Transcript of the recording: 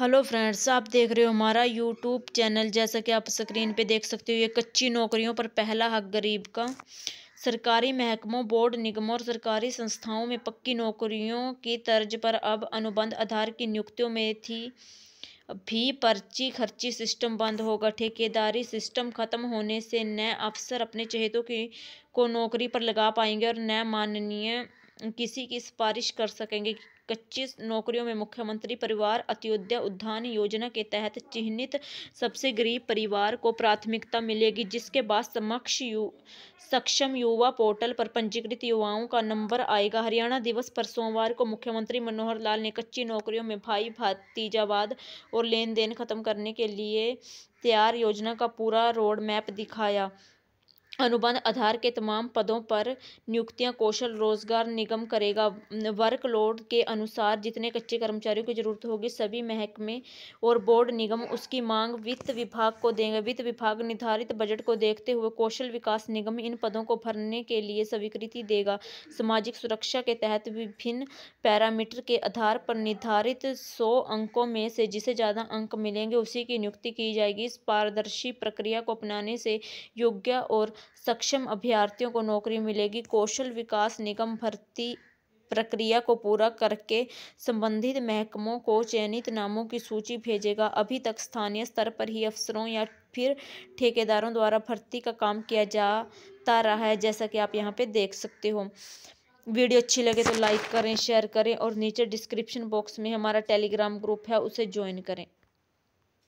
hello friends आप देख रहे हो हमारा यूट्यूब चैनल जैसा कि आप स्क्रीन पे देख सकते हो ये कच्ची नौकरियों पर पहला हक गरीब का सरकारी महकमों बोर्ड निगमों और सरकारी संस्थाओं में पक्की नौकरियों की तर्ज पर अब अनुबंध आधार की नियुक्तियों में थी भी पर्ची खर्ची सिस्टम बंद होगा ठेकेदारी सिस्टम खत्म होने से नए अफसर अपने चहेतों की को नौकरी पर लगा पाएंगे और नए माननीय किसी की सिफारिश कर सकेंगे कच्ची नौकरियों में मुख्यमंत्री परिवार अंत्योदय उद्यान योजना के तहत चिन्हित सबसे गरीब परिवार को प्राथमिकता मिलेगी जिसके बाद समक्ष यु सक्षम युवा पोर्टल पर पंजीकृत युवाओं का नंबर आएगा हरियाणा दिवस पर सोमवार को मुख्यमंत्री मनोहर लाल ने कच्ची नौकरियों में भाई भातीजावाद और लेन देन खत्म करने के लिए तैयार योजना का पूरा रोड मैप दिखाया अनुबंध आधार के तमाम पदों पर नियुक्तियां कौशल रोजगार निगम करेगा वर्कलोड के अनुसार जितने कच्चे कर्मचारियों की जरूरत होगी सभी महकमे और बोर्ड निगम उसकी मांग वित्त विभाग को देंगे वित्त विभाग निर्धारित बजट को देखते हुए कौशल विकास निगम इन पदों को भरने के लिए स्वीकृति देगा सामाजिक सुरक्षा के तहत विभिन्न पैरामीटर के आधार पर निर्धारित सौ अंकों में से जिसे ज़्यादा अंक मिलेंगे उसी की नियुक्ति की जाएगी इस पारदर्शी प्रक्रिया को अपनाने से योग्य और सक्षम अभ्यर्थियों को नौकरी मिलेगी कौशल विकास निगम भर्ती प्रक्रिया को पूरा करके संबंधित महकमों को चयनित नामों की सूची भेजेगा अभी तक स्थानीय स्तर पर ही अफसरों या फिर ठेकेदारों द्वारा भर्ती का काम किया जाता रहा है जैसा कि आप यहाँ पे देख सकते हो वीडियो अच्छी लगे तो लाइक करें शेयर करें और नीचे डिस्क्रिप्शन बॉक्स में हमारा टेलीग्राम ग्रुप है उसे ज्वाइन करें